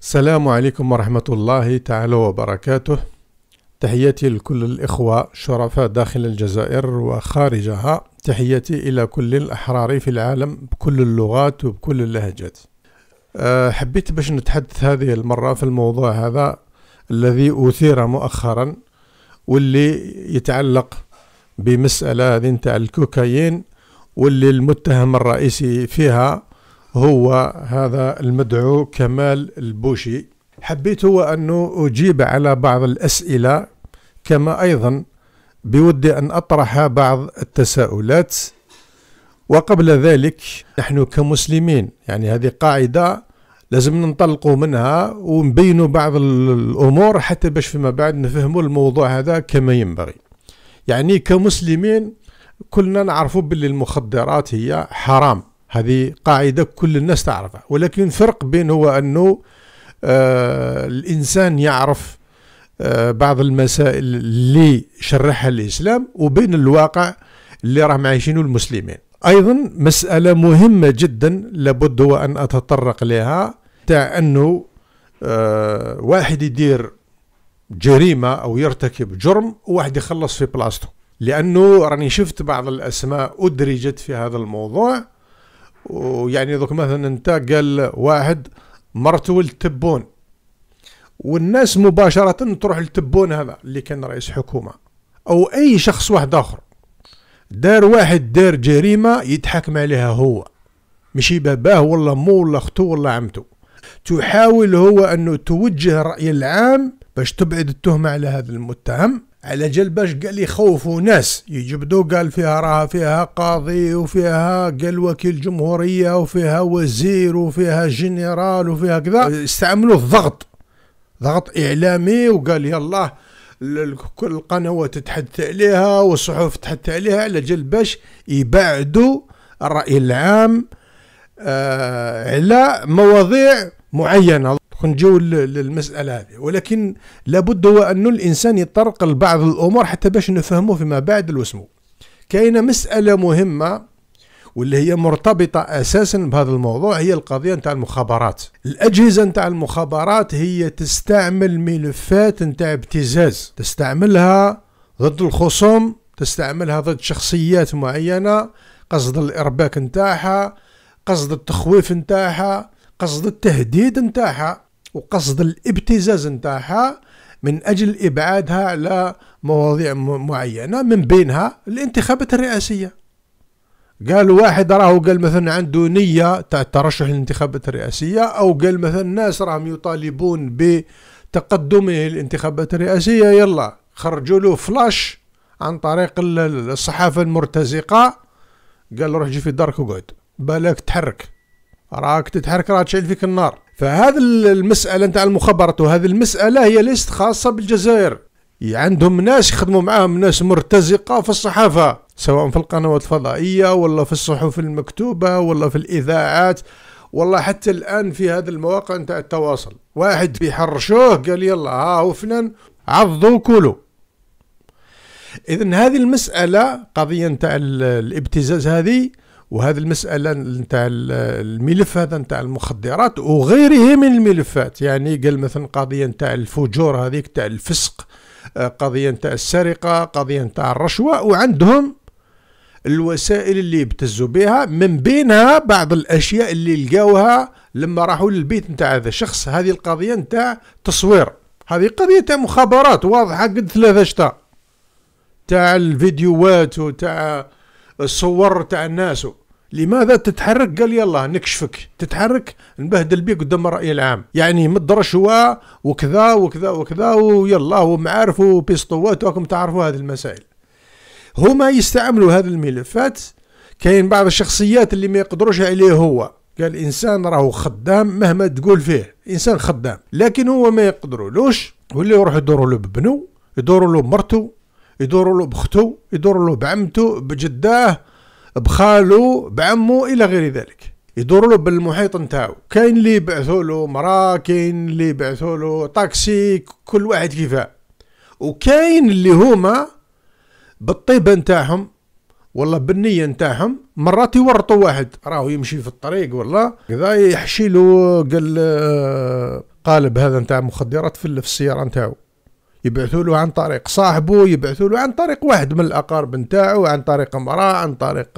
السلام عليكم ورحمة الله تعالى وبركاته تحياتي لكل الإخوة شرفاء داخل الجزائر وخارجها تحياتي إلى كل الأحرار في العالم بكل اللغات وبكل اللهجات آه، حبيت باش نتحدث هذه المرة في الموضوع هذا الذي أثير مؤخرا واللي يتعلق بمسألة هذه نتاع الكوكايين واللي المتهم الرئيسي فيها هو هذا المدعو كمال البوشي حبيت هو أنه أجيب على بعض الأسئلة كما أيضا بودي أن أطرح بعض التساؤلات وقبل ذلك نحن كمسلمين يعني هذه قاعدة لازم ننطلقوا منها ونبينوا بعض الأمور حتى باش فيما بعد نفهموا الموضوع هذا كما ينبغي يعني كمسلمين كلنا نعرفوا باللي المخدرات هي حرام هذه قاعدة كل الناس تعرفها ولكن فرق بين هو أنه آه الإنسان يعرف آه بعض المسائل اللي شرحها الإسلام وبين الواقع اللي راهم عايشينه المسلمين أيضا مسألة مهمة جدا لابد هو أن أتطرق لها تاع أنه آه واحد يدير جريمة أو يرتكب جرم وواحد يخلص في بلاصته لأنه راني شفت بعض الأسماء أدرجت في هذا الموضوع ويعني دوك مثلا انت قال واحد مرته للتبون والناس مباشرة تروح للتبون هذا اللي كان رئيس حكومة أو أي شخص واحد آخر دار واحد دار جريمة يتحاكم عليها هو مشي باباه ولا مو ولا اختو ولا عمته تحاول هو أنه توجه الرأي العام باش تبعد التهمة على هذا المتهم على جال باش قال يخوفوا ناس يجبدوا قال فيها راها فيها قاضي وفيها قال وكيل جمهورية وفيها وزير وفيها جنرال وفيها كذا استعملوا الضغط ضغط إعلامي وقال يلا كل القنوات تحدث عليها والصحف تحدث عليها على جال باش يبعدوا الرأي العام آه، على مواضيع معينة نجيو للمسألة هذه ولكن لابد هو أن الإنسان يطرق لبعض الأمور حتى باش نفهمه فيما بعد الوسمو كاينة مسألة مهمة واللي هي مرتبطة أساسا بهذا الموضوع هي القضية نتاع المخابرات الأجهزة نتاع المخابرات هي تستعمل ملفات نتاع ابتزاز تستعملها ضد الخصوم تستعملها ضد شخصيات معينة قصد الإرباك نتاعها قصد التخويف نتاعها قصد التهديد نتاعها وقصد الابتزاز نتاعها من أجل إبعادها على مواضيع معينة من بينها الانتخابات الرئاسية قال واحد راهو قال مثلا عنده نية تاع الترشح للانتخابات الرئاسية أو قال مثلا الناس راهم يطالبون بتقدمه للانتخابات الرئاسية يلا خرجوا له فلاش عن طريق الصحافة المرتزقة قال روح جي في دارك وقعد بالك تحرك راك تتحرك راك تشعل فيك النار فهذا المسألة نتاع المخابرات وهذه المسألة هي ليست خاصة بالجزائر يعني عندهم ناس يخدموا معاهم ناس مرتزقة في الصحافة سواء في القنوات الفضائية ولا في الصحف المكتوبة ولا في الإذاعات والله حتى الآن في هذه المواقع نتاع التواصل واحد بيحرشوه قال يلا ها هو فلان عضوا وكلوا إذا هذه المسألة قضية نتاع الابتزاز هذه وهذه المسألة نتاع الملف هذا نتاع المخدرات وغيره من الملفات يعني قال مثلا قضية نتاع الفجور هذيك نتاع الفسق آه، قضية نتاع السرقة قضية نتاع الرشوة وعندهم الوسائل اللي يبتزوا بها من بينها بعض الأشياء اللي لقاوها لما راحوا للبيت نتاع هذا الشخص هذه القضية نتاع تصوير هذه قضية تاع مخابرات واضحة قد ثلاثة شتاء تاع الفيديوهات وتاع الصور تاع الناس لماذا تتحرك قال يلا نكشفك تتحرك نبهدل بيك قدام الرأي العام يعني مدرش شواء وكذا وكذا وكذا ويلا ومعارف وبيسطوات راكم تعرفوا هذه المسائل هما يستعملوا هذه الملفات كاين بعض الشخصيات اللي ما يقدروش عليه هو قال الانسان راهو خدام مهما تقول فيه انسان خدام لكن هو ما يقدرولوش واللي يروح يدوروا له ببنو يدوروا له بمرته يدوروا له باختو يدوروا له بعمته بجداه بخالو بعمو الى غير ذلك يدور له بالمحيط نتاعو كاين اللي يبعثوا له مراه كاين اللي يبعثوا له طاكسي كل واحد كيفاه وكاين اللي هما بالطيبه نتاعهم والله بالنيه نتاعهم مرات يورطوا واحد راهو يمشي في الطريق ولا كذا يحشي له قال آه، قالب هذا نتاع مخدرات في السياره نتاعو يبعثوا له عن طريق صاحبه يبعثوا له عن طريق واحد من الأقارب نتاعو عن طريق امرأة عن طريق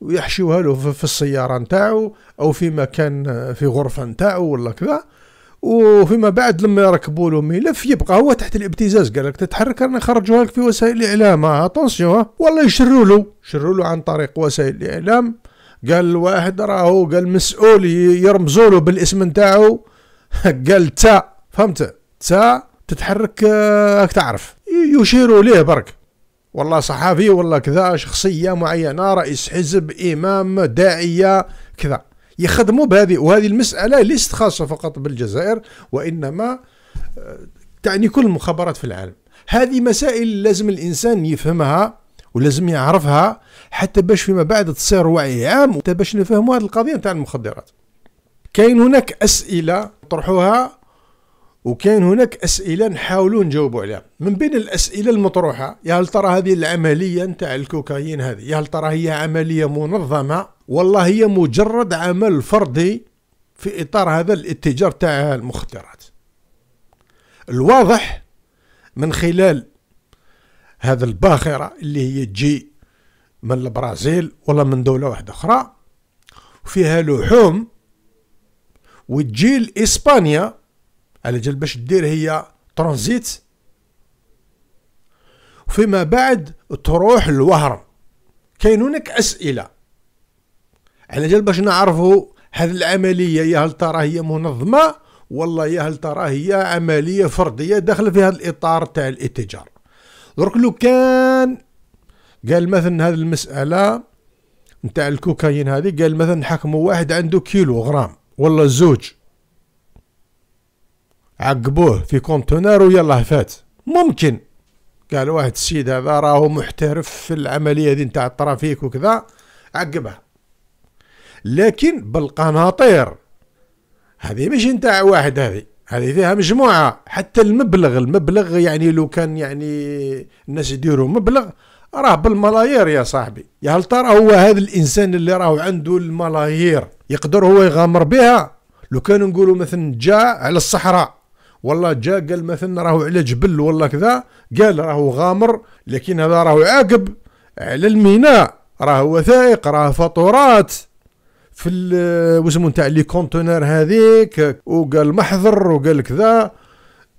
ويحشوها آه، له في السيارة نتاعو أو في مكان آه، في غرفة نتاعو ولا كذا وفيما بعد لما يركبوا له ملف يبقى هو تحت الابتزاز قال لك تتحرك انا نخرجوها لك في وسائل الاعلام اتونسيون آه، والله يشروا له شروا له عن طريق وسائل الاعلام قال الواحد راهو قال مسؤول يرمزوا له بالاسم نتاعو قال تا فهمت تا تتحرك آه، راك تعرف يشيروا ليه برك والله صحافي والله كذا شخصية معينة رئيس حزب إمام داعية كذا يخدموا بهذه وهذه المسألة ليست خاصة فقط بالجزائر وإنما آه، تعني كل المخابرات في العالم هذه مسائل لازم الإنسان يفهمها ولازم يعرفها حتى باش فيما بعد تصير وعي عام حتى باش نفهموا هذه القضية نتاع المخدرات كاين هناك أسئلة طرحوها وكان هناك اسئله نحاولوا نجاوبوا عليها من بين الاسئله المطروحه يا هل ترى هذه العمليه نتاع الكوكايين هذه يا هل ترى هي عمليه منظمه والله هي مجرد عمل فردي في اطار هذا الاتجار تاع المخدرات الواضح من خلال هذا الباخره اللي هي تجي من البرازيل ولا من دوله واحده اخرى وفيها لحوم وتجي لاسبانيا على جال باش دير هي ترانزيت فيما بعد تروح الوهر كاين هناك اسئله على جال باش نعرفوا هذه العمليه يا هل ترى هي منظمه والله يا هل ترى هي عمليه فرديه داخل في هذا الاطار تاع الاتجار درك لو كان قال مثلا هذه المساله نتاع الكوكايين هذه قال مثلا نحكموا واحد عنده كيلو غرام ولا زوج عقبوه في كونتونر ويلا فات ممكن قال واحد السيد هذا راهو محترف في العملية دي نتاع الترافيك وكذا عقبها لكن بالقناطير هذه مش نتاع واحد هذه هذه فيها مجموعة حتى المبلغ المبلغ يعني لو كان يعني الناس يديروا مبلغ راه بالملايير يا صاحبي يا هل ترى هو هذا الانسان اللي راهو عنده الملايير يقدر هو يغامر بها لو كان نقولوا مثلا جاء على الصحراء والله جا قال مثلا راهو على جبل ولا كذا قال راهو غامر لكن هذا راهو عاقب على الميناء راه وثائق راه فاتورات في وسمو نتاع لي كونتينر هذيك وقال محضر وقال كذا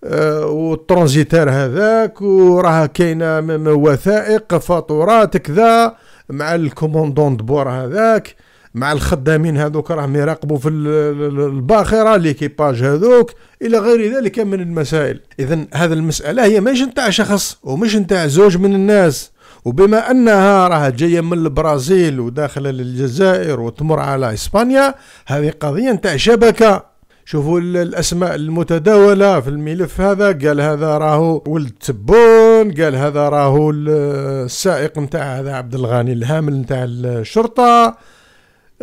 آه، والترانزيتار هذاك وراها كاينه وثائق فاتورات كذا مع الكوموندون بور هذاك مع الخدامين هذوك راهم يراقبوا في الباخره ليكيباج هذوك الى غير ذلك من المسائل اذا هذه المساله هي مش نتاع شخص ومش نتاع زوج من الناس وبما انها راها جايه من البرازيل وداخله للجزائر وتمر على اسبانيا هذه قضيه نتاع شبكه شوفوا الاسماء المتداوله في الملف هذا قال هذا راهو ولد تبون قال هذا راهو السائق نتاع هذا عبد الغني الهامل نتاع الشرطه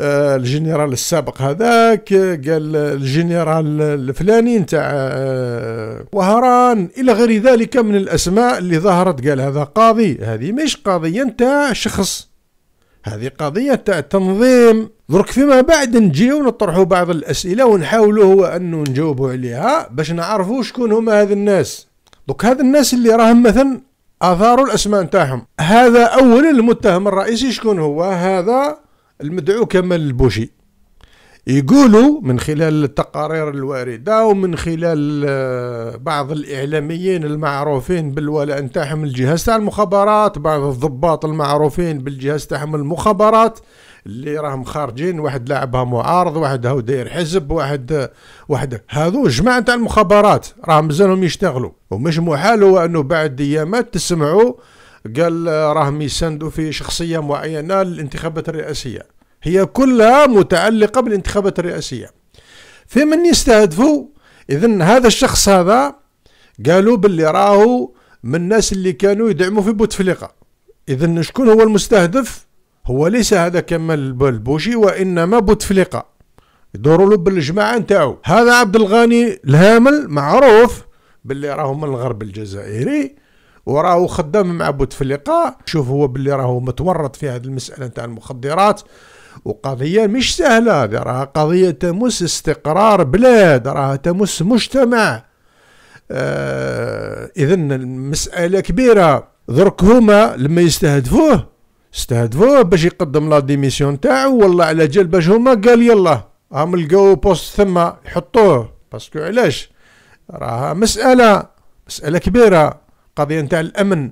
آه، الجنرال السابق هذاك قال الجنرال الفلاني نتاع آه، وهران الى غير ذلك من الاسماء اللي ظهرت قال هذا قاضي هذه مش قضيه نتاع شخص هذه قضيه تاع تنظيم درك فيما بعد نجيو نطرحوا بعض الاسئله ونحاولوا هو انه نجاوبوا عليها باش نعرفوا شكون هما هذ الناس دوك هذ الناس اللي راهم مثلا اثاروا الاسماء نتاعهم هذا اولا المتهم الرئيسي شكون هو هذا المدعو كمال البوشي يقولوا من خلال التقارير الواردة ومن خلال آه، بعض الإعلاميين المعروفين بالولاء نتاعهم الجهاز تاع المخابرات بعض الضباط المعروفين بالجهاز تاعهم المخابرات اللي راهم خارجين واحد لاعبها معارض واحد هو داير حزب واحد واحد هذو جماعة تاع المخابرات راهم مازالهم يشتغلوا ومش محال هو انه بعد ايامات تسمعوا قال آه، راهم يساندوا في شخصية معينة للانتخابات الرئاسية هي كلها متعلقة بالانتخابات الرئاسية في من يستهدفوا إذا هذا الشخص هذا قالوا باللي راهو من الناس اللي كانوا يدعموا في بوتفليقة إذا شكون هو المستهدف هو ليس هذا كمال البوشي وإنما بوتفليقة يدوروا له بالجماعة نتاعو هذا عبد الغني الهامل معروف باللي راهو من الغرب الجزائري وراهو خدام مع بوتفليقه شوف هو باللي راهو متورط في هذه المساله نتاع المخدرات وقضية مش سهلة راها قضية تمس استقرار بلاد راها تمس مجتمع آه إذا المسألة كبيرة درك هما لما يستهدفوه استهدفوه باش يقدم لا ديميسيون تاعو والله على جال باش هما قال يلا هم لقاو بوست ثما يحطوه باسكو علاش راها مسألة مسألة كبيرة القضيه نتاع الامن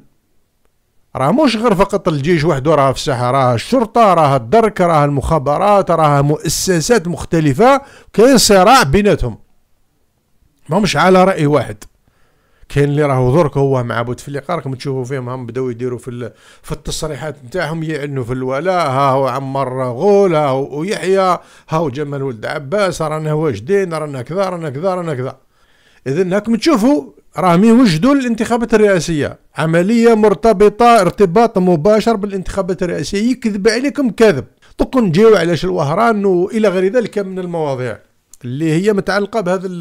راه مش غير فقط الجيش وحده راه في الساحه راه الشرطه راه الدرك راه المخابرات راه مؤسسات مختلفه كاين صراع بيناتهم ما مش على راي واحد كاين اللي راهو درك هو مع بوتفليقه راكم تشوفوا فيهم هم بداو يديروا في في التصريحات نتاعهم يعلنوا في الولاء ها هو عمار غول ها هو يحيى ها هو جمال ولد عباس رانا واجدين رانا كذا رانا كذا رانا كذا اذا هاكم تشوفوا راهم يوجدوا الانتخابات الرئاسيه عمليه مرتبطه ارتباط مباشر بالانتخابات الرئاسيه يكذب عليكم كذب دوك نجيو على الوهران والى غير ذلك من المواضيع اللي هي متعلقه بهذا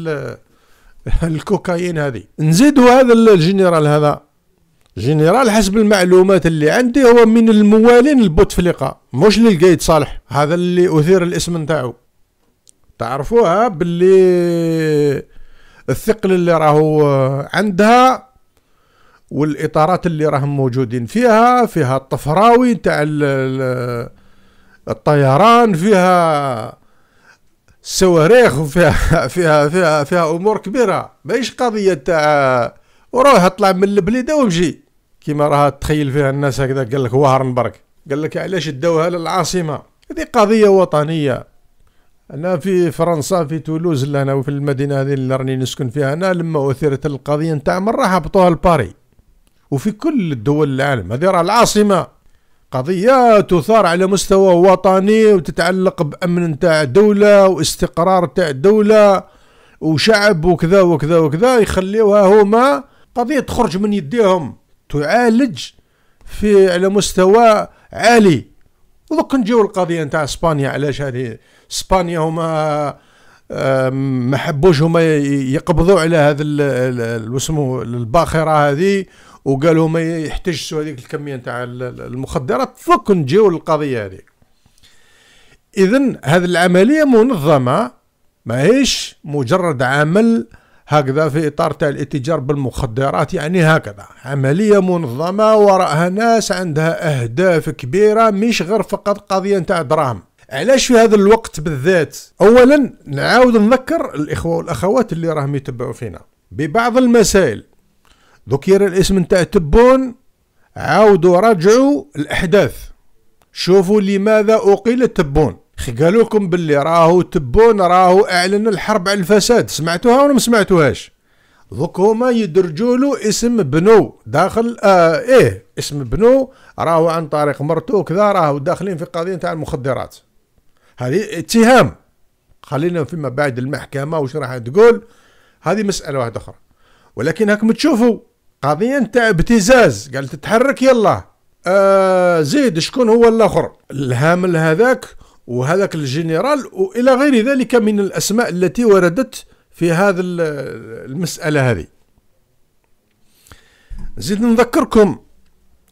الكوكايين هذه نزيدوا هذا الجنرال هذا جنرال حسب المعلومات اللي عندي هو من الموالين لبوتفليقه مش للقايد صالح هذا اللي اثير الاسم نتاعو تعرفوها باللي الثقل اللي راهو آه، عندها والاطارات اللي راهم موجودين فيها فيها الطفراوي تاع الطيران فيها الصواريخ وفيها فيها فيها فيها, فيها امور كبيره ماهيش قضيه تاع آه، وروح اطلع من البليده ومجي كيما راها تخيل فيها الناس هكذا قال لك وهرن برك قال لك علاش داوها للعاصمه هذه قضيه وطنيه انا في فرنسا في تولوز اللي انا في المدينه هذه اللي راني نسكن فيها انا لما اثيرت القضيه نتاع مره هبطوها لباري وفي كل الدول العالم هذه راه العاصمه قضية تثار على مستوى وطني وتتعلق بأمن نتاع الدولة واستقرار نتاع الدولة وشعب وكذا وكذا وكذا يخليوها هما قضية تخرج من يديهم تعالج في على مستوى عالي ودوك نجيو القضية نتاع اسبانيا علاش هذه اسبانيا هما ما حبوش هما يقبضوا على هذا الوسمو الباخره هذه وقالوا ما يحتجسوا هذيك الكميه نتاع المخدرات فك نجيو للقضيه هذه اذا هذه العمليه منظمه ماهيش مجرد عمل هكذا في اطار تاع الاتجار بالمخدرات يعني هكذا عمليه منظمه وراءها ناس عندها اهداف كبيره مش غير فقط قضيه نتاع دراهم علاش في هذا الوقت بالذات اولا نعاود نذكر الاخوه والاخوات اللي راهم يتبعوا فينا ببعض المسائل ذكر الاسم نتاع تبون عاودوا رجعوا الاحداث شوفوا لماذا اقيل تبون قالوا لكم باللي راهو تبون راهو اعلن الحرب على الفساد سمعتوها ولا ما سمعتوهاش دوك هما يدرجوا له اسم بنو داخل آه ايه اسم بنو راهو عن طريق مرتو كذا راهو داخلين في قضيه تاع المخدرات هذه اتهام خلينا فيما بعد المحكمة وش راح تقول هذه مسألة واحدة أخرى ولكن هاكم تشوفوا قضية نتاع ابتزاز قال تتحرك يلا آه زيد شكون هو الآخر الهامل هذاك وهذاك الجنرال والى غير ذلك من الاسماء التي وردت في هذا المساله هذه زيد نذكركم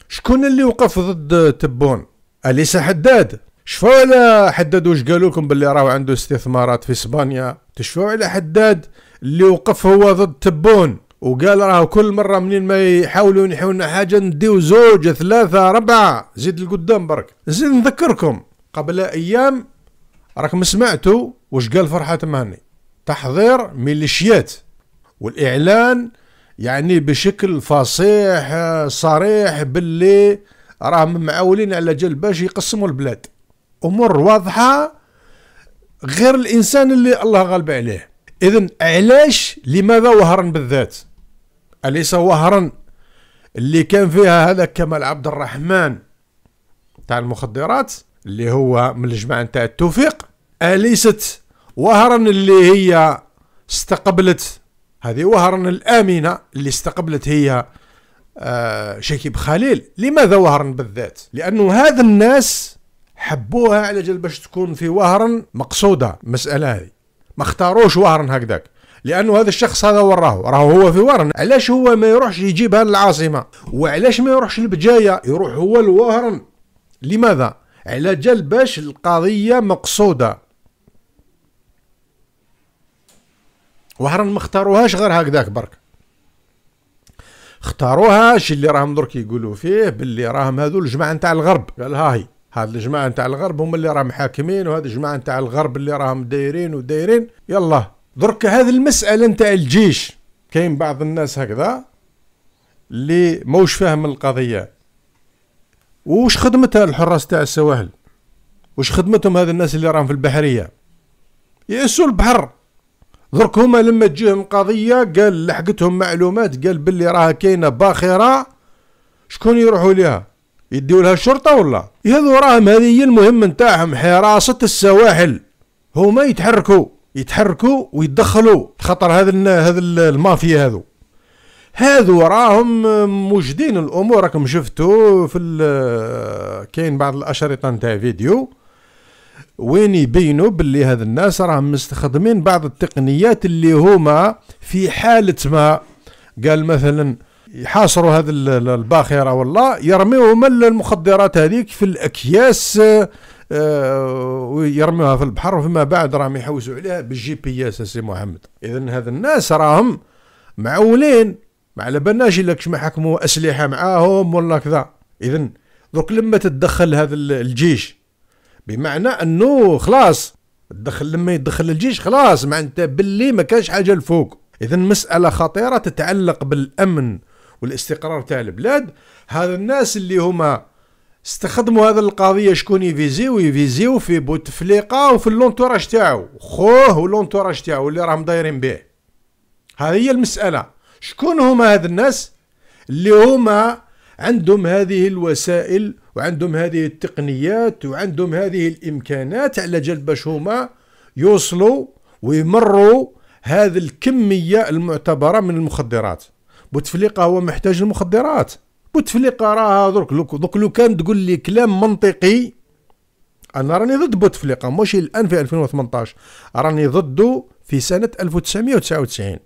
شكون اللي وقف ضد تبون اليس حداد شفوا على حداد واش قالوا لكم باللي راهو عنده استثمارات في اسبانيا تشفوا على حداد اللي وقف هو ضد تبون وقال راهو كل مرة منين ما يحاولوا ينحيونا حاجة نديو زوج ثلاثة أربعة زيد القدام برك زيد نذكركم قبل أيام راكم سمعتوا واش قال فرحات مهني تحضير ميليشيات والإعلان يعني بشكل فصيح صريح باللي راهم معولين على جل باش يقسموا البلاد امور واضحه غير الانسان اللي الله غالب عليه اذا علاش لماذا وهرا بالذات اليس وهرا اللي كان فيها هذا كمال عبد الرحمن تاع المخدرات اللي هو من الجماعه تاع التوفيق اليست وهرا اللي هي استقبلت هذه وهرا الامنه اللي استقبلت هي آه، شكيب خليل لماذا وهرا بالذات لانه هذا الناس حبوها على جال باش تكون في وهرن مقصوده المساله هذه ما اختاروش وهرن هكذاك لانه هذا الشخص هذا وراه راهو هو في وهرن علاش هو ما يروحش يجيبها للعاصمه وعلاش ما يروحش لبجايه يروح هو لوهرن لماذا على جال باش القضيه مقصوده وهرن ما اختاروهاش غير هكذاك برك اختاروها شي اللي راهم درك يقولوا فيه باللي راهم هذو الجماعه نتاع الغرب قال هاي هاد الجماعه نتاع الغرب هم اللي راهم حاكمين وهاد الجماعه نتاع الغرب اللي راهم دايرين ودايرين يلا درك هذه المساله نتاع الجيش كاين بعض الناس هكذا اللي موش فاهم القضيه وش خدمتها الحراس تاع السواحل وش خدمتهم هاد الناس اللي راهم في البحريه يأسوا البحر درك هما لما تجيهم قضيه قال لحقتهم معلومات قال باللي راها كاينه باخره شكون يروحوا ليها يديو لها الشرطه ولا هذو راهم هذه هي المهم نتاعهم حراسه السواحل هما يتحركوا يتحركوا ويدخلوا خطر هذا هذا المافيا هذو هذو راهم موجدين الامور راكم شفتوا في كاين بعض الاشرطه نتاع فيديو وين يبينوا باللي هذ الناس راهم مستخدمين بعض التقنيات اللي هما في حاله ما قال مثلا يحاصروا هذا الباخره والله يرميوا من المخدرات هذيك في الاكياس آه، ويرموها في البحر وفيما بعد راهم يحوسوا عليها بالجي بي اس سي محمد اذا هذا الناس راهم معولين ما على بالناش الا كش ما حكموا اسلحه معاهم ولا كذا اذا دوك لما تدخل هذا الجيش بمعنى انه خلاص تدخل لما يدخل الجيش خلاص معناتها باللي ما كانش حاجه لفوق اذا مساله خطيره تتعلق بالامن والاستقرار تاع البلاد هذا الناس اللي هما استخدموا هذا القضيه شكون يفيزيو يفيزيو في بوتفليقه وفي اللونتوراج تاعو خوه واللونتوراج تاعو اللي راهم دايرين به هذه هي المساله شكون هما هاد الناس اللي هما عندهم هذه الوسائل وعندهم هذه التقنيات وعندهم هذه الامكانات على جال باش هما يوصلوا ويمروا هذه الكميه المعتبره من المخدرات بوتفليقه هو محتاج المخدرات بوتفليقه راه درك دوك لو كان تقول لي كلام منطقي انا راني ضد بوتفليقه ماشي الان في 2018 راني ضده في سنه 1999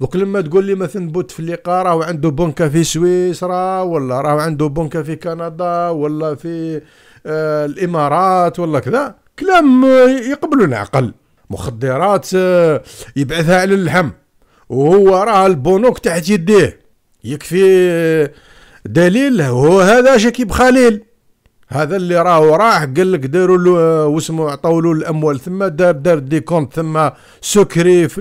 دوك لما تقول لي مثلا بوتفليقه راهو عنده بنكه في سويسرا ولا راهو عنده بنكه في كندا ولا في آه الامارات ولا كذا كلام يقبلوا العقل مخدرات آه يبعثها على اللحم وهو راه البنوك تحت يديه يكفي دليل هو هذا شكيب خليل هذا اللي راهو راح قال لك داروا له آه، واسمو عطاو له الاموال ثم دار دار دي كونت ثم سكري في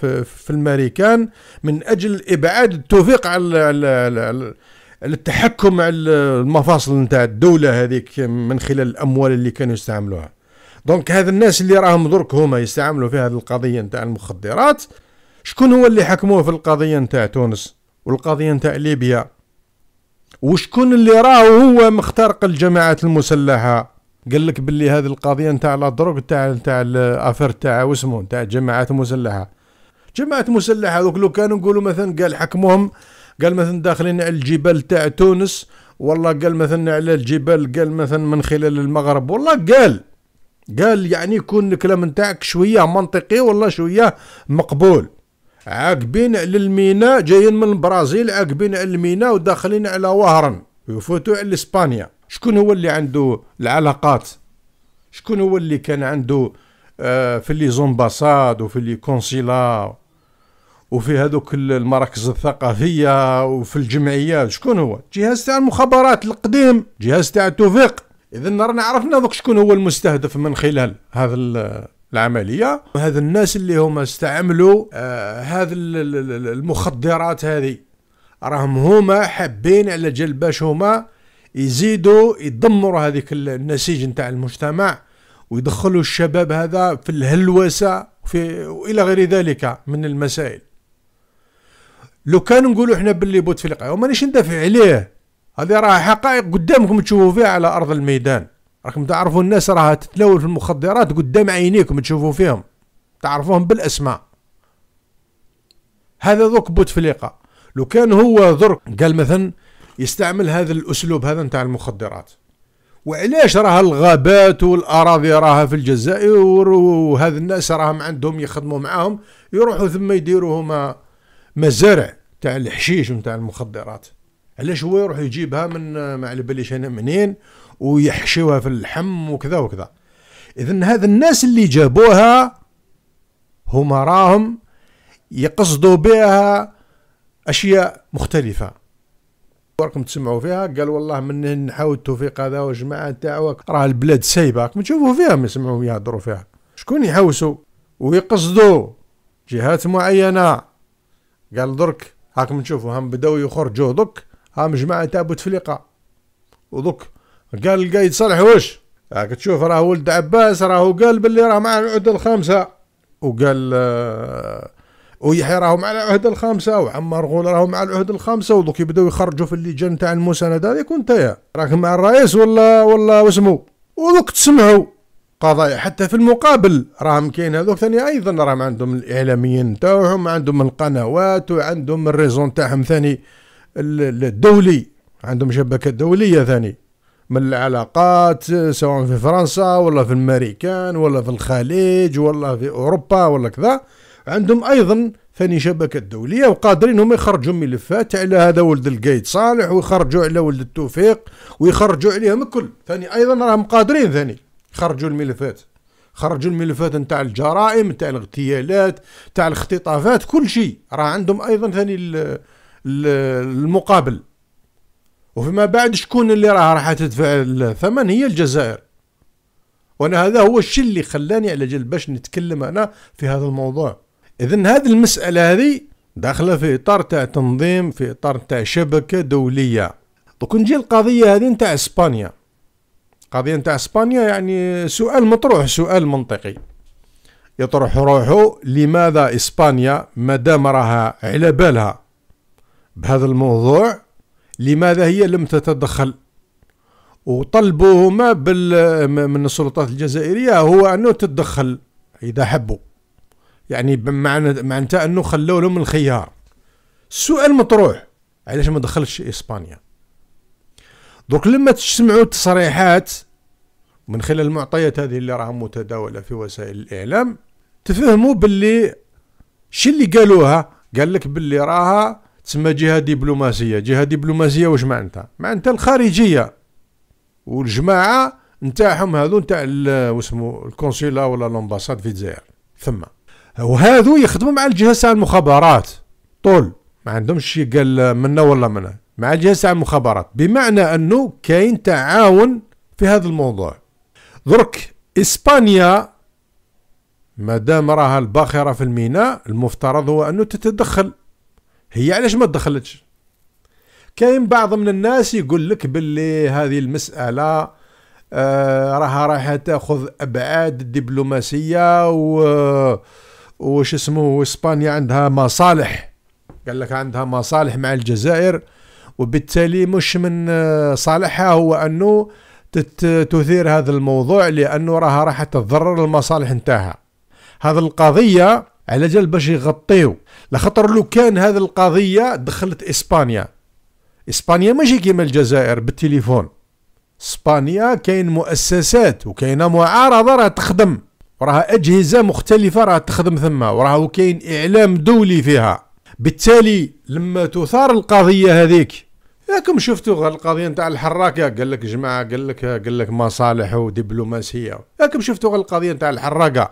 في, في الماريكان من اجل ابعاد التوفيق على, على التحكم على المفاصل نتاع الدوله هذيك من خلال الاموال اللي كانوا يستعملوها دونك هذا الناس اللي راهم درك هما يستعملوا في هذه القضيه نتاع المخدرات شكون هو اللي حكموه في القضيه نتاع تونس والقضيه نتاع ليبيا وشكون اللي راهو هو مخترق الجماعات المسلحه قال لك باللي هذه القضيه نتاع لا دروك نتاع نتاع الافر تاع واسمو نتاع الجماعات المسلحه جماعات مسلحه دوك لو كانوا نقولوا مثلا قال حكمهم قال مثلا داخلين على الجبال تاع تونس والله قال مثلا على الجبال قال مثلا من خلال المغرب والله قال قال يعني يكون الكلام نتاعك شويه منطقي والله شويه مقبول عاقبين على الميناء جايين من البرازيل عاقبين على الميناء وداخلين على وهران يفوتوا على اسبانيا شكون هو اللي عنده العلاقات شكون هو اللي كان عنده آه، في لي زومباساد وفي لي كونسيلا وفي هذوك المراكز الثقافيه وفي الجمعيات شكون هو جهاز تاع المخابرات القديم جهاز تاع التوفيق اذا رانا عرفنا دوك شكون هو المستهدف من خلال هذا العمليه هذا الناس اللي هما استعملوا آه هذا المخدرات هذه راهم هما حابين على جال باش هما يزيدوا يدمروا هذيك النسيج نتاع المجتمع ويدخلوا الشباب هذا في الهلوسه في والى غير ذلك من المسائل لو كان نقولوا احنا باللي بوتفليقه ومانيش ندافع عليه هذه راه حقائق قدامكم تشوفوا فيها على ارض الميدان راكم تعرفوا الناس راها تتناول في المخدرات قدام عينيكم تشوفوا فيهم تعرفوهم بالاسماء هذا ذوك بوتفليقه لو كان هو ذرك قال مثلا يستعمل هذا الاسلوب هذا نتاع المخدرات وعلاش راها الغابات والاراضي راها في الجزائر وهذا الناس راهم عندهم يخدموا معاهم يروحوا ثم يديروا هما مزارع تاع الحشيش ونتاع المخدرات علاش هو يروح يجيبها من ما على باليش انا منين ويحشوها في اللحم وكذا وكذا اذا هذا الناس اللي جابوها هما راهم يقصدوا بها اشياء مختلفه راكم تسمعوا فيها قال والله من نحاول التوفيق هذا والجماعه تاعو راه البلاد سايبه راكم تشوفوا فيهم يسمعوا يهضروا فيها شكون يحوسوا ويقصدوا جهات معينه قال درك هاكم تشوفوا هم بداو يخرجوا درك هم جماعه تاع بوتفليقه ودرك قال القايد صالح وش راك آه، تشوف راه ولد عباس راهو قال باللي راه مع العهد الخامسه وقال آه، ويحيى راهو مع العهد الخامسه وعمار غول راهو مع العهد الخامسه ودوك يبداو يخرجوا في اللجان تاع المسانده هذيك وانت راك مع الرئيس ولا ولا واسمو ودوك تسمعوا قضايا حتى في المقابل راهم كاين هذوك ثاني ايضا راهم عندهم الاعلاميين تاعهم عندهم القنوات وعندهم الريزون تاعهم ثاني الدولي عندهم شبكه دوليه ثاني من العلاقات سواء في فرنسا ولا في الماريكان ولا في الخليج ولا في أوروبا ولا كذا عندهم أيضا ثاني شبكة دولية وقادرين هم يخرجوا ملفات على هذا ولد القايد صالح ويخرجوا على ولد التوفيق ويخرجوا عليهم الكل ثاني أيضا راهم قادرين ثاني يخرجوا الملفات خرجوا الملفات نتاع الجرائم نتاع الاغتيالات نتاع الاختطافات كل شيء راه عندهم ايضا ثاني المقابل وفيما بعد شكون اللي راه راح تدفع الثمن هي الجزائر وانا هذا هو الشيء اللي خلاني على جل باش نتكلم انا في هذا الموضوع اذا هذه المساله هذه داخله في اطار تاع تنظيم في اطار تاع شبكه دوليه دوك نجي القضيه هذه نتاع اسبانيا قضيه نتاع اسبانيا يعني سؤال مطروح سؤال منطقي يطرح روحه لماذا اسبانيا ما دام راها على بالها بهذا الموضوع لماذا هي لم تتدخل وطلبوهما بال من السلطات الجزائرية هو أنه تتدخل إذا حبوا يعني بمعنى معناتها أنه خلوا لهم الخيار السؤال مطروح علاش ما دخلش إسبانيا دوك لما تسمعوا التصريحات من خلال المعطيات هذه اللي راها متداولة في وسائل الإعلام تفهموا باللي شي اللي قالوها قال لك باللي راها تسمى جهه دبلوماسيه جهه دبلوماسيه واش معناتها معناتها الخارجيه والجماعه نتاعهم هذو نتاع آه، واسمو الكونسيلا آه، ولا لومباساد في الجزائر ثم وهذو يخدموا مع الجهه تاع المخابرات طول ما عندهمش شي قال منا ولا منا مع الجهه تاع المخابرات بمعنى انه كاين تعاون في هذا الموضوع درك اسبانيا ما دام راها الباخره في الميناء المفترض هو انه تتدخل هي علاش ما دخلتش كاين بعض من الناس يقول لك باللي هذه المسألة آه راها راح تاخذ ابعاد دبلوماسية و وش اسمه اسبانيا عندها مصالح قال لك عندها مصالح مع الجزائر وبالتالي مش من آه، صالحها هو انه تثير هذا الموضوع لانه راها راح تتضرر المصالح نتاعها هذه القضية على جال باش يغطيو لخطر لو كان هذا القضيه دخلت اسبانيا اسبانيا ماشي كيما الجزائر بالتليفون اسبانيا كاين مؤسسات وكاين معارضه راه تخدم وراها اجهزه مختلفه راه تخدم ثما وراها كاين اعلام دولي فيها بالتالي لما تثار القضيه هذيك ياكم شفتوا القضيه نتاع الحراكه قال لك جماعه قال لك قال لك مصالح ودبلوماسيه ياكم شفتوا القضيه نتاع الحراكه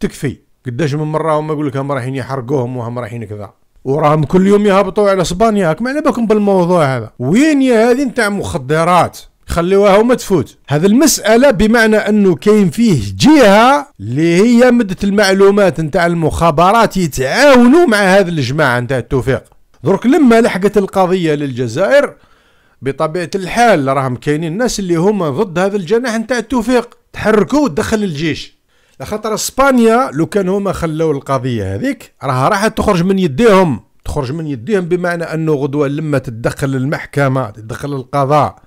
تكفي قداش من مره هما يقول لك هما رايحين يحرقوهم وهم رايحين كذا وراهم كل يوم يهبطوا على اسبانيا ما على بالكم بالموضوع هذا وين يا هذه نتاع مخدرات خلوها وما تفوت هذا المسألة بمعنى أنه كاين فيه جهة اللي هي مدة المعلومات نتاع المخابرات يتعاونوا مع هذه الجماعة نتاع التوفيق درك لما لحقت القضية للجزائر بطبيعة الحال راهم كاينين الناس اللي هما ضد هذا الجناح نتاع التوفيق تحركوا ودخل الجيش لخاطر اسبانيا لو كان هما خلاو القضيه هذيك راها راح تخرج من يديهم تخرج من يديهم بمعنى انه غدوه لما تدخل المحكمه تدخل القضاء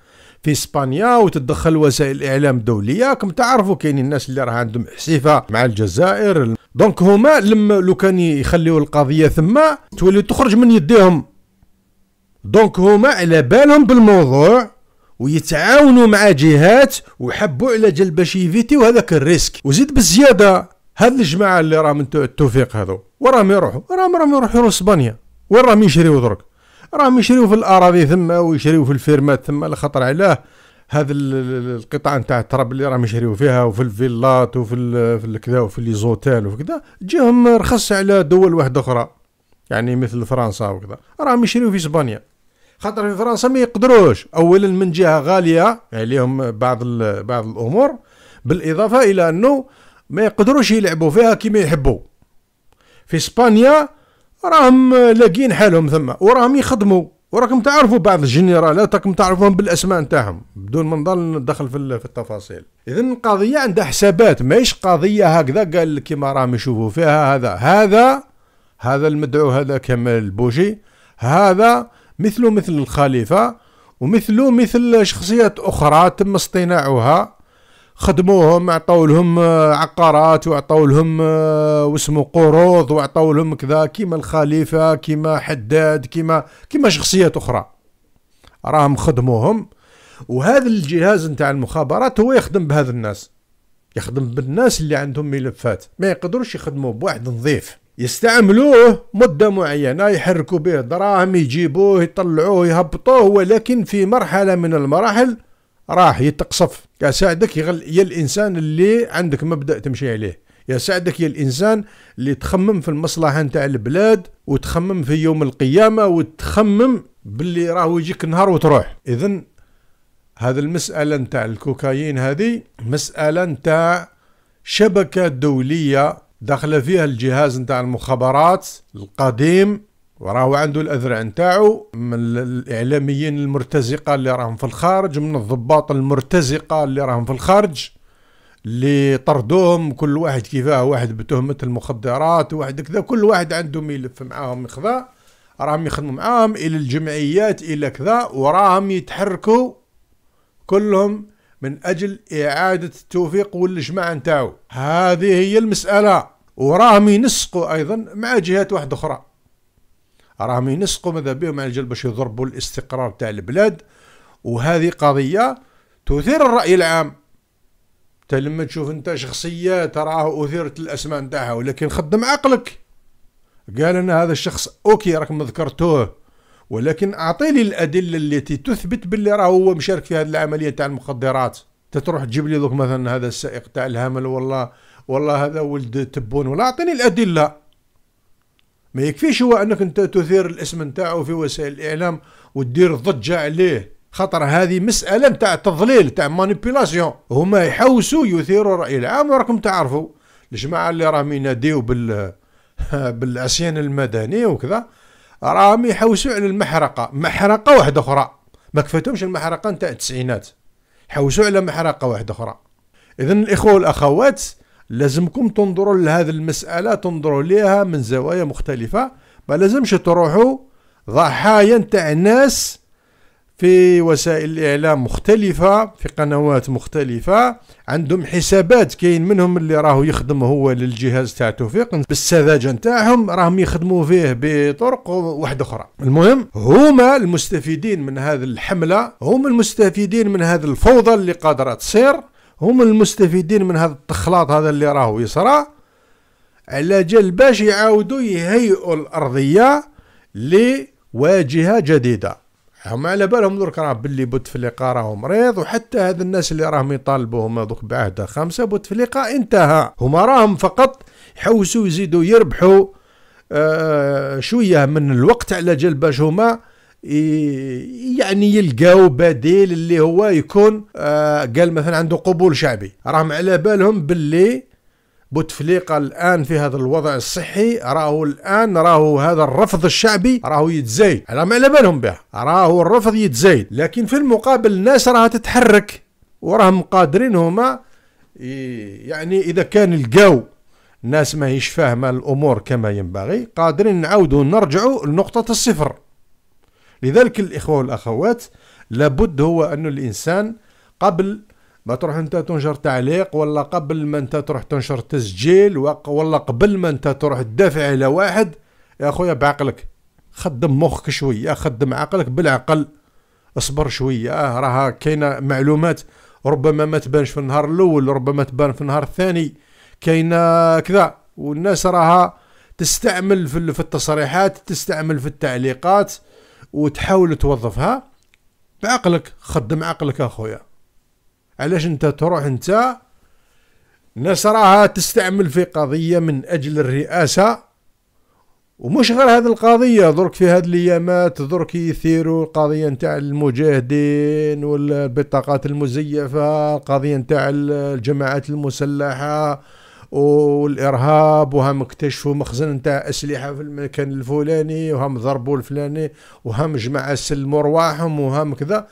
في اسبانيا وتدخل وسائل الاعلام الدوليه كما تعرفوا كاينين الناس اللي راه عندهم حسيفه مع الجزائر دونك هما لما لو كان يخليو القضيه ثم تولي تخرج من يديهم دونك هما على بالهم بالموضوع ويتعاونوا مع جهات وحبوا على جال باش فيتي هذاك الريسك وزيد بالزياده هاد الجماعه اللي راهم التوفيق هذو وراهم يروحوا راهم راهم يروحوا لاسبانيا وين راهم يشريوا درك راهم يشريوا في الاراضي ثما ويشريوا في الفيرمات ثما لخطر علاه هذا القطاع نتاع التراب اللي راهم يشريوا فيها وفي الفيلات وفي في كذا وفي لي زوتيل وكذا تجيهم رخص على دول واحده اخرى يعني مثل فرنسا وكذا راهم يشريوا في اسبانيا خاطر في فرنسا ما يقدروش اولا من جهه غاليه عليهم يعني بعض بعض الامور بالاضافه الى انه ما يقدروش يلعبوا فيها كما يحبوا في اسبانيا راهم لاقين حالهم ثم وراهم يخدموا وراكم تعرفوا بعض الجنرالات راكم تعرفوهم بالاسماء نتاعهم بدون ما نضل ندخل في في التفاصيل اذا القضيه عندها حسابات ماهيش قضيه هكذا قال كيما راهم يشوفوا فيها هذا هذا هذا المدعو هذا كمال البوجي هذا مثله مثل الخليفة ومثله مثل شخصيات أخرى تم اصطناعها خدموهم عطاو لهم آه، عقارات وعطاو لهم آه، واسمو قروض وعطاو لهم كذا كيما الخليفه كيما حداد كيما كيما شخصيات اخرى راهم خدموهم وهذا الجهاز نتاع المخابرات هو يخدم بهذا الناس يخدم بالناس اللي عندهم ملفات ما يقدروش يخدموا بواحد نظيف يستعملوه مدة معينة يحركوا به دراهم يجيبوه يطلعوه يهبطوه ولكن في مرحلة من المراحل راح يتقصف يساعدك سعدك يا الإنسان اللي عندك مبدأ تمشي عليه يساعدك يا الإنسان اللي تخمم في المصلحة نتاع البلاد وتخمم في يوم القيامة وتخمم باللي راه يجيك نهار وتروح إذا هذا المسألة نتاع الكوكايين هذه مسألة نتاع شبكة دولية داخله فيها الجهاز نتاع المخابرات القديم وراهو عنده الاذرع نتاعو من الاعلاميين المرتزقه اللي راهم في الخارج من الضباط المرتزقه اللي راهم في الخارج اللي طردوهم كل واحد كيفاه واحد بتهمه المخدرات واحد كذا كل واحد عنده ملف معاهم يخضع راهم يخدموا معاهم الى الجمعيات الى كذا وراهم يتحركوا كلهم من أجل إعادة التوفيق والجماعة نتاعو هذه هي المسألة وراهم ينسقوا أيضا مع جهات واحدة أخرى راهم ينسقوا ماذا بهم على الجل باش يضربوا الاستقرار تاع البلاد وهذه قضية تثير الرأي العام تا لما تشوف انت شخصيات راه اثيرت الاسماء نتاعها ولكن خدم عقلك قال ان هذا الشخص اوكي راك ما ذكرتوه ولكن اعطيني الادله التي تثبت باللي راه هو مشارك في هذه العمليه تاع المخدرات تتروح تجيب لي دوك مثلا هذا السائق تاع الهمل والله والله هذا ولد تبون ولا اعطيني الادله ما يكفيش هو انك انت تثير الاسم نتاعو في وسائل الاعلام ودير ضجه عليه خاطر هذه مساله نتاع تضليل تاع مانيبيلاسيون هما يحوسوا يثيروا الراي العام وراكم تعرفوا الجماعه اللي راهم يناديو بال بالعصيان المدني وكذا راهم يحوسوا على المحرقه محرقه واحده اخرى ما كفاتهمش المحرقه نتاع التسعينات حوسوا على محرقه واحده اخرى اذا الاخوه والاخوات لازمكم تنظروا لهذه المساله تنظروا لها من زوايا مختلفه ما لازمش تروحوا ضحايا نتاع ناس في وسائل الاعلام مختلفه في قنوات مختلفه عندهم حسابات كاين منهم اللي راهو يخدم هو للجهاز تاع توفيق بالسذاجه نتاعهم راهم يخدموا فيه بطرق واحده اخرى المهم هما المستفيدين من هذه الحمله هما المستفيدين من هذه الفوضى اللي قادره تصير هما المستفيدين من هذا التخلاط هذا اللي راهو يصرى على جال باش يعاودوا يهيئوا الارضيه لواجهه جديده هما على بالهم درك راه باللي بوتفليقه راهو مريض وحتى هاد الناس اللي راهم يطالبوا هما دوك بعهد خمسه بوتفليقه انتهى هما راهم فقط يحوسوا يزيدوا يربحوا آه شويه من الوقت على جال باش هما يعني يلقاو بديل اللي هو يكون آه قال مثلا عنده قبول شعبي راهم على بالهم باللي بوتفليقة الآن في هذا الوضع الصحي راهو الآن راهو هذا الرفض الشعبي راهو يتزايد على ما على بالهم به راهو الرفض يتزايد لكن في المقابل الناس راها تتحرك وراهم قادرين هما يعني إذا كان الجو الناس ماهيش فاهمة الأمور كما ينبغي قادرين نعاودوا نرجعوا لنقطة الصفر لذلك الإخوة والأخوات لابد هو أن الإنسان قبل ما تروح انت تنشر تعليق ولا قبل ما انت تروح تنشر تسجيل ولا قبل ما انت تروح تدافع على واحد يا خويا بعقلك خدم مخك شويه خدم عقلك بالعقل اصبر شويه راها كاينه معلومات ربما ما تبانش في النهار الاول ربما تبان في النهار الثاني كاينه كذا والناس راها تستعمل في التصريحات تستعمل في التعليقات وتحاول توظفها بعقلك خدم عقلك اخويا علاش انت تروح انت ناس راها تستعمل في قضية من أجل الرئاسة ومش غير هذه القضية درك في هذه الأيامات درك يثيروا القضية نتاع المجاهدين والبطاقات المزيفة القضية نتاع الجماعات المسلحة والارهاب وهم اكتشفوا مخزن نتاع اسلحه في المكان الفلاني وهم ضربوا الفلاني وهم جماعه سلموا رواحهم وهم كذا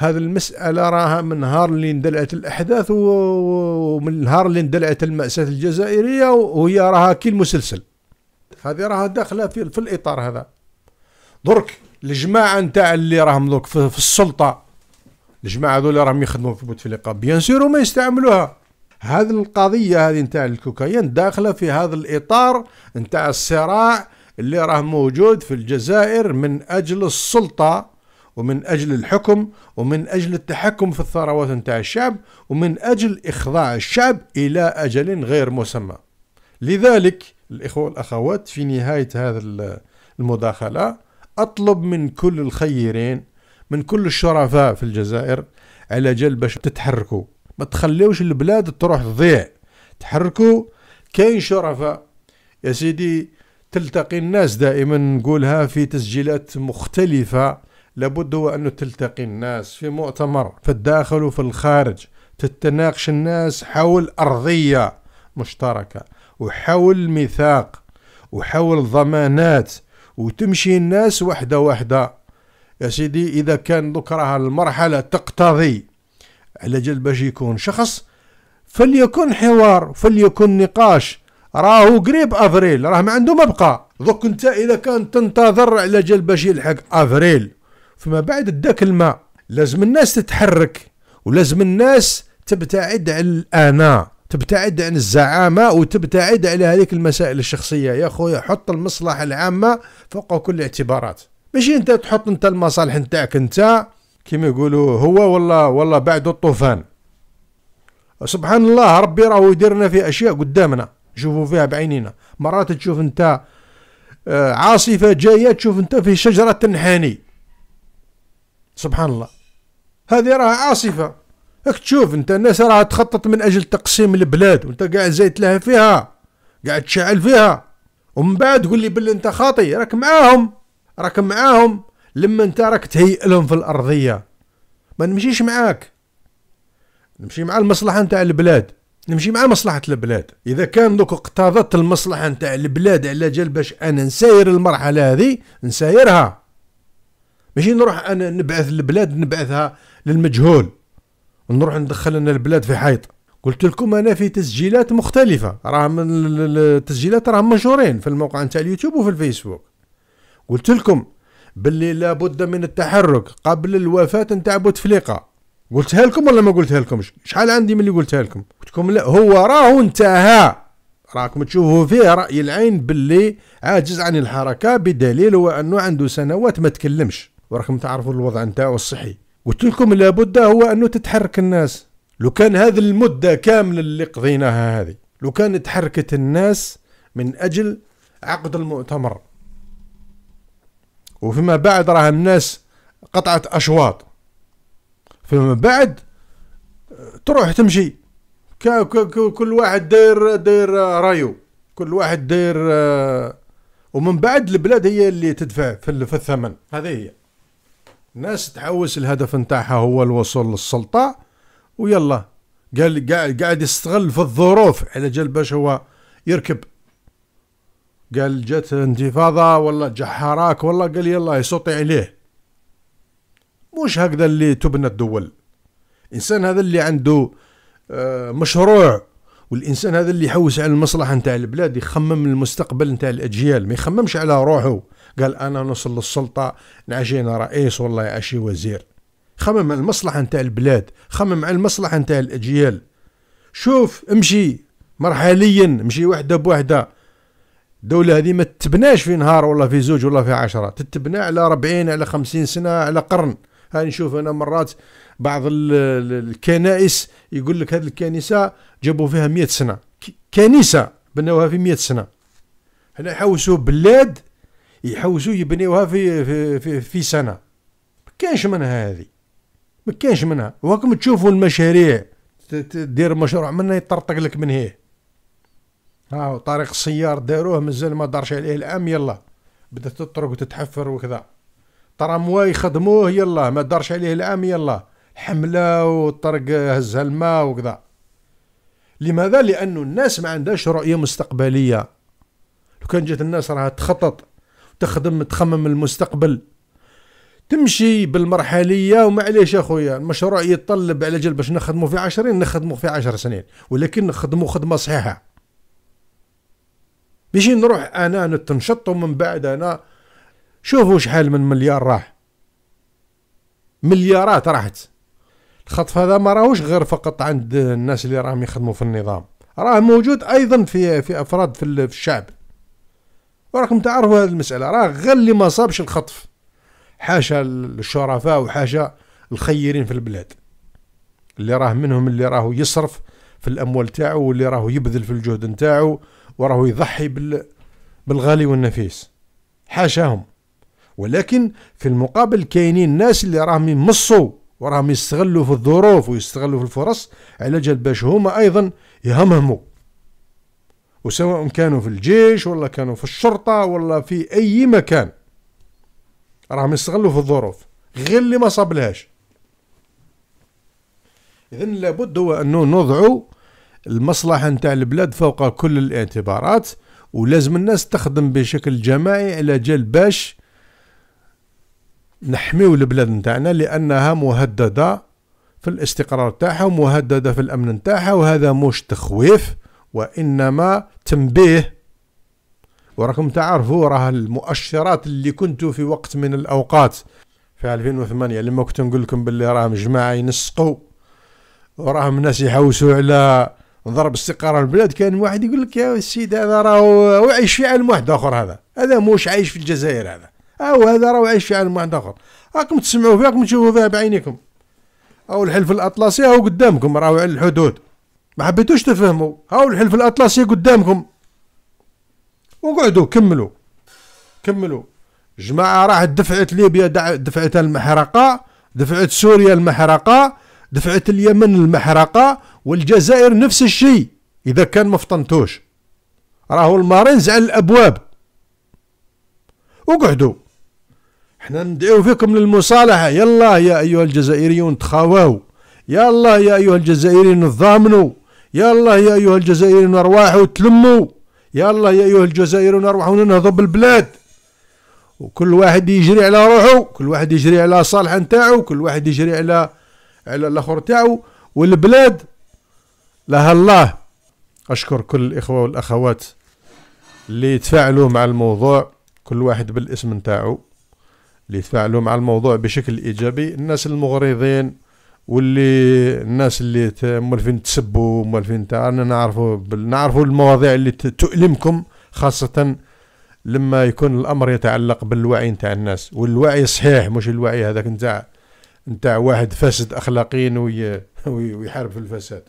هذه المسألة راها من نهار اللي اندلعت الأحداث ومن نهار اللي اندلعت المأساة الجزائرية وهي راها كي المسلسل هذه راها داخلة في, في الإطار هذا درك الجماعة نتاع اللي راهم درك في, في السلطة الجماعة هذول راهم يخدموا في بوتفليقة بيان سير وما يستعملوها هذه القضية هذه نتاع الكوكايين داخلة في هذا الإطار نتاع الصراع اللي راه موجود في الجزائر من أجل السلطة ومن أجل الحكم ومن أجل التحكم في الثروات نتاع الشعب ومن أجل إخضاع الشعب إلى أجل غير مسمى لذلك الإخوة والأخوات في نهاية هذا المداخلة أطلب من كل الخيرين من كل الشرفاء في الجزائر على جل باش تتحركوا ما تخليوش البلاد تروح تضيع تحركوا كاين شرفاء يا سيدي تلتقي الناس دائما نقولها في تسجيلات مختلفة لابد هو أنه تلتقي الناس في مؤتمر في الداخل وفي الخارج تتناقش الناس حول أرضية مشتركة وحول ميثاق وحول ضمانات وتمشي الناس وحدة وحدة يا سيدي إذا كان ذكرها المرحلة تقتضي على جل باش يكون شخص فليكن حوار فليكن نقاش راهو قريب افريل راه ما عنده مبقى دوك انت اذا كان تنتظر على جل باش يلحق افريل فما بعد داك الماء لازم الناس تتحرك ولازم الناس تبتعد عن الانا تبتعد عن الزعامة وتبتعد على هذيك المسائل الشخصية يا خويا حط المصلحة العامة فوق كل الاعتبارات ماشي انت تحط انت المصالح نتاعك انت كما يقولوا هو والله والله بعد الطوفان سبحان الله ربي راهو يديرنا في اشياء قدامنا نشوفوا فيها بعينينا مرات تشوف انت آه، عاصفة جاية تشوف انت في شجرة تنحني سبحان الله هذه راه عاصفه راك تشوف انت الناس راها تخطط من اجل تقسيم البلاد وانت قاعد زيت لها فيها قاعد تشعل فيها ومن بعد تقول لي باللي انت خاطي راك معاهم راك معاهم لما انت راك تهيئ لهم في الارضيه ما نمشيش معاك نمشي مع المصلحه نتاع البلاد نمشي مع مصلحة البلاد إذا كان دوك اقتضت المصلحة نتاع البلاد على جال باش أنا نساير المرحلة هذه نسايرها ماشي نروح انا نبعث البلاد نبعثها للمجهول ونروح ندخل انا البلاد في حيط قلت لكم انا في تسجيلات مختلفه راه من التسجيلات راه مشهورين في الموقع نتاع اليوتيوب وفي الفيسبوك قلت لكم باللي لابد من التحرك قبل الوفاه نتاع بوتفليقه قلتها لكم ولا ما قلتها لكمش شحال عندي اللي قلتها لكم قلت لكم لا هو راهو انتهى راكم تشوفوا فيه راي العين باللي عاجز عن الحركه بدليل هو انه عنده سنوات ما تكلمش وراكم تعرفوا الوضع نتاعو الصحي قلت لكم لابد هو انه تتحرك الناس لو كان هذه المده كامله اللي قضيناها هذه لو كان تحركت الناس من اجل عقد المؤتمر وفيما بعد راه الناس قطعت اشواط فيما بعد تروح تمشي كل واحد داير داير رايو كل واحد داير ومن بعد البلاد هي اللي تدفع في الثمن هذه هي ناس تحوس الهدف نتاعها هو الوصول للسلطة ويلا قال قاعد يستغل في الظروف على جال باش هو يركب قال جات انتفاضة ولا جا حراك ولا قال يلا يسطي عليه مش هكذا اللي تبنى الدول الإنسان هذا اللي عنده آه، مشروع والانسان هذا اللي يحوس على المصلحه نتاع البلاد يخمم المستقبل نتاع الاجيال ما يخممش على روحه قال انا نوصل للسلطه نعجينا رئيس والله يعشي وزير خمم على المصلحه نتاع البلاد خمم على المصلحه نتاع الاجيال شوف امشي مرحليا امشي وحده بوحده الدولة هذه ما تبناش في نهار ولا في زوج ولا في عشرة تتبنى على ربعين على خمسين سنة على قرن هاي نشوف أنا مرات بعض الكنائس يقول لك هذه الكنيسه جابوا فيها مية سنه كنيسه بنوها في مية سنه هنا يحوسوا بلاد يحوسوا يبنيوها في في في, في سنه ما كانش منها هذه ما كانش منها وهاكم تشوفوا المشاريع تدير مشروع منها يطرطق لك من هيه ها طريق السيار داروه مازال ما دارش عليه العام يلا بدات تطرق وتتحفر وكذا ترامواي خدموه يلا ما دارش عليه العام يلا حمله وطرق هزها الماء وكذا لماذا لأن الناس ما عندهاش رؤيه مستقبليه لو كان جات الناس راها تخطط تخدم تخمم المستقبل تمشي بالمرحليه ومعليش اخويا المشروع يتطلب على جال باش نخدمو في عشرين نخدمو في عشر سنين ولكن نخدمو خدمه صحيحه باش نروح انا نتنشط ومن بعد انا شوفوا شحال من مليار راح مليارات راحت الخطف هذا ما راهوش غير فقط عند الناس اللي راهم يخدموا في النظام راه موجود ايضا في في افراد في الشعب وراكم تعرفوا هذه المساله راه غير اللي ما صابش الخطف حاشا الشرفاء وحاشا الخيرين في البلاد اللي راه منهم اللي راهو يصرف في الاموال تاعو واللي راهو يبذل في الجهد نتاعو وراهو يضحي بال بالغالي والنفيس حاشاهم ولكن في المقابل كاينين الناس اللي راهم يمصوا وراهم يستغلوا في الظروف ويستغلوا في الفرص على جال باش هما ايضا يهمهموا وسواء كانوا في الجيش ولا كانوا في الشرطه ولا في اي مكان راهم يستغلوا في الظروف غير اللي ما صابلهاش اذا لابد هو انه نضعوا المصلحه نتاع البلاد فوق كل الاعتبارات ولازم الناس تخدم بشكل جماعي على جال باش نحميو البلاد نتاعنا لانها مهدده في الاستقرار تاعها ومهدده في الامن نتاعها وهذا مش تخويف وانما تنبيه وراكم تعرفوا راه المؤشرات اللي كنتوا في وقت من الاوقات في 2008 لما كنت نقول لكم باللي راهم جماعه ينسقوا وراهم ناس يحوسوا على ضرب استقرار البلاد كان واحد يقول لك يا السيد هذا راهو عايش في عالم واحد اخر هذا هذا موش عايش في الجزائر هذا أو هذا راه عايش في عالم واحد آخر راكم تسمعوا فيها راكم تشوفوا فيها بعينيكم أو الحلف الأطلسي أو قدامكم راهو على الحدود ما حبيتوش تفهموا هاو الحلف الأطلسي قدامكم وقعدوا كملوا كملوا جماعة راح دفعت ليبيا دفعت المحرقة دفعت سوريا المحرقة دفعت اليمن المحرقة والجزائر نفس الشيء إذا كان مفطنتوش راهو المارينز على الأبواب وقعدوا حنا ندعو فيكم للمصالحة يلا يا أيها الجزائريون تخاواو يلا يا أيها الجزائريين تضامنوا يلا يا أيها الجزائريين أرواحوا تلموا يلا يا أيها الجزائريون أرواحوا ننهضوا بالبلاد وكل واحد يجري على روحه كل واحد يجري على صالحة نتاعو كل واحد يجري على على الآخر نتاعو والبلاد لها الله أشكر كل الإخوة والأخوات اللي تفاعلوا مع الموضوع كل واحد بالاسم نتاعو اللي يتفاعلوا مع الموضوع بشكل ايجابي الناس المغرضين واللي الناس اللي مولفين تسبوا مولفين تاع نعرفوا نعرفوا المواضيع اللي تؤلمكم خاصه لما يكون الامر يتعلق بالوعي نتاع الناس والوعي صحيح مش الوعي هذاك نتاع نتاع واحد فاسد اخلاقيا ويحارب في الفساد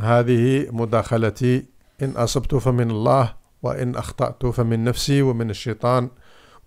هذه مداخلتي ان اصبت فمن الله وان اخطات فمن نفسي ومن الشيطان